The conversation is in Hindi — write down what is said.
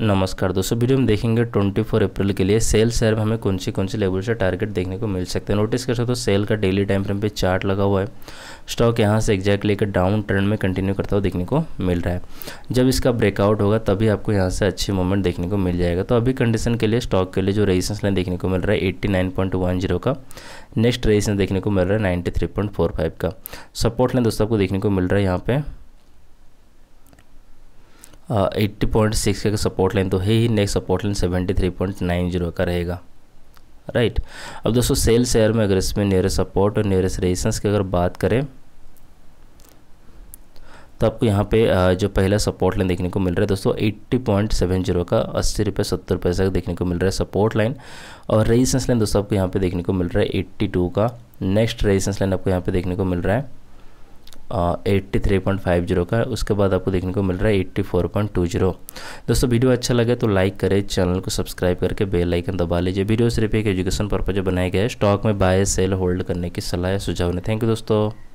नमस्कार दोस्तों वीडियो में देखेंगे 24 अप्रैल के लिए सेल शेयर में हमें कौन सी कौन सी लेवल से टारगेट देखने को मिल सकते हैं नोटिस कर सकते हो सेल का डेली टाइम फ्रेम पे चार्ट लगा हुआ है स्टॉक यहाँ से एक्जैक्ट लेकर डाउन ट्रेंड में कंटिन्यू करता हुआ देखने को मिल रहा है जब इसका ब्रेकआउट होगा तभी आपको यहाँ से अच्छी मूवमेंट देखने को मिल जाएगा तो अभी कंडीशन के लिए स्टॉक के लिए जो रेजिस्टेंस लाइन देखने को मिल रहा है एट्टी का नेक्स्ट रेजिस्टेंस देखने को मिल रहा है नाइन्टी का सपोर्ट लाइन दोस्तों आपको देखने को मिल रहा है यहाँ पर एट्टी पॉइंट सिक्स का सपोर्ट लाइन तो है ही next support line seventy three point nine zero का रहेगा राइट अब दोस्तों सेल शेयर में अगर इसमें नियरेस्ट सपोर्ट और नियरेस्ट रेजिस्टेंस की अगर बात करें तो आपको यहाँ पे जो पहला सपोर्ट लाइन देखने को मिल रहा है दोस्तों एट्टी पॉइंट सेवन जीरो का अस्सी रुपये सत्तर रुपये का देखने को मिल रहा है सपोर्ट लाइन और रेजिस्टेंस लाइन दोस्तों आपको यहाँ पे देखने को मिल रहा है एट्टी टू का नेक्स्ट रेजिस्टेंस लाइन आपको यहाँ पे देखने को मिल रहा है eighty three point five zero का उसके बाद आपको देखने को मिल रहा है eighty four point two zero दोस्तों वीडियो अच्छा लगे तो लाइक करें चैनल को सब्सक्राइब करके बेल आइकन दबा लीजिए वीडियो सिर्फ एक एजुकेशन पर्पज बनाया गया है स्टॉक में बाय सेल होल्ड करने की सलाह सुझाव ने थैंक यू दोस्तों